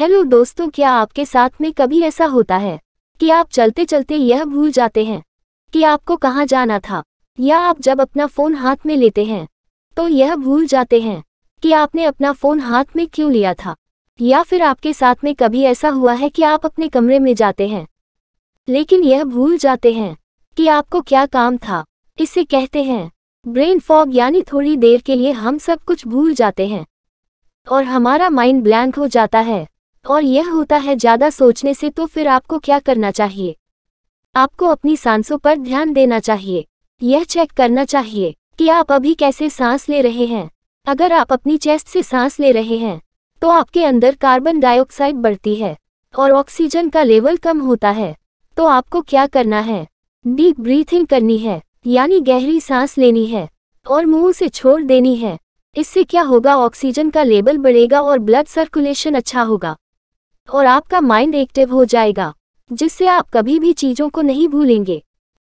hello दोस्तों क्या आपके साथ में कभी ऐसा होता है कि आप चलते चलते यह भूल जाते हैं कि आपको कहाँ जाना था या आप जब अपना फ़ोन हाथ में लेते हैं तो यह भूल जाते हैं कि आपने अपना फ़ोन हाथ में क्यों लिया था या फिर आपके साथ में कभी ऐसा हुआ है कि आप अपने कमरे में जाते हैं लेकिन यह भूल जाते हैं कि आपको क्या काम था इसे कहते हैं ब्रेन फॉग यानी थोड़ी देर के लिए हम सब कुछ भूल जाते हैं और हमारा माइंड ब्लैंक हो जाता है और यह होता है ज्यादा सोचने से तो फिर आपको क्या करना चाहिए आपको अपनी सांसों पर ध्यान देना चाहिए यह चेक करना चाहिए कि आप अभी कैसे सांस ले रहे हैं अगर आप अपनी चेस्ट से सांस ले रहे हैं तो आपके अंदर कार्बन डाइऑक्साइड बढ़ती है और ऑक्सीजन का लेवल कम होता है तो आपको क्या करना है डीप ब्रीथिंग करनी है यानी गहरी सांस लेनी है और मुंह से छोड़ देनी है इससे क्या होगा ऑक्सीजन का लेवल बढ़ेगा और ब्लड सर्कुलेशन अच्छा होगा और आपका माइंड एक्टिव हो जाएगा जिससे आप कभी भी चीज़ों को नहीं भूलेंगे